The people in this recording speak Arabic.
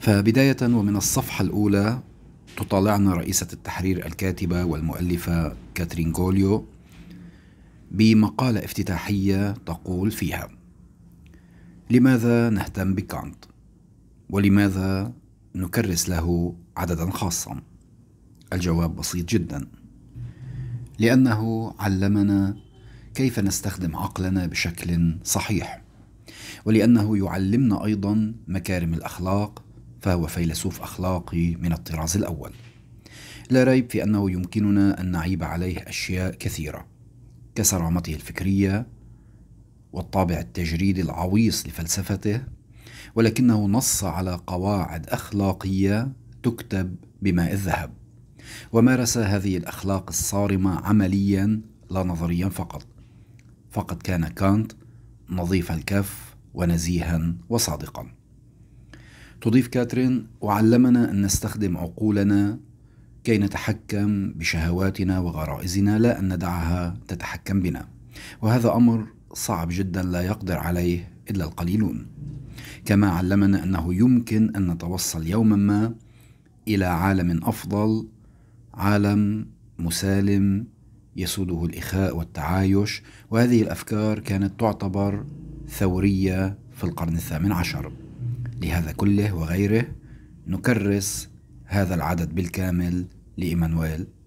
فبداية ومن الصفحة الأولى تطالعنا رئيسة التحرير الكاتبة والمؤلفة كاترين غوليو بمقالة افتتاحية تقول فيها: لماذا نهتم بكانت؟ ولماذا نكرس له عددا خاصا؟ الجواب بسيط جدا: لأنه علمنا كيف نستخدم عقلنا بشكل صحيح، ولأنه يعلمنا أيضا مكارم الأخلاق فهو فيلسوف أخلاقي من الطراز الأول لا ريب في أنه يمكننا أن نعيب عليه أشياء كثيرة كصرامته الفكرية والطابع التجريدي العويص لفلسفته ولكنه نص على قواعد أخلاقية تكتب بماء الذهب ومارس هذه الأخلاق الصارمة عمليا لا نظريا فقط فقد كان كانت نظيف الكف ونزيها وصادقا تضيف كاترين وعلمنا أن نستخدم عقولنا كي نتحكم بشهواتنا وغرائزنا لا أن ندعها تتحكم بنا وهذا أمر صعب جدا لا يقدر عليه إلا القليلون كما علمنا أنه يمكن أن نتوصل يوما ما إلى عالم أفضل عالم مسالم يسوده الإخاء والتعايش وهذه الأفكار كانت تعتبر ثورية في القرن الثامن عشر لهذا كله وغيره نكرس هذا العدد بالكامل لإيمانويل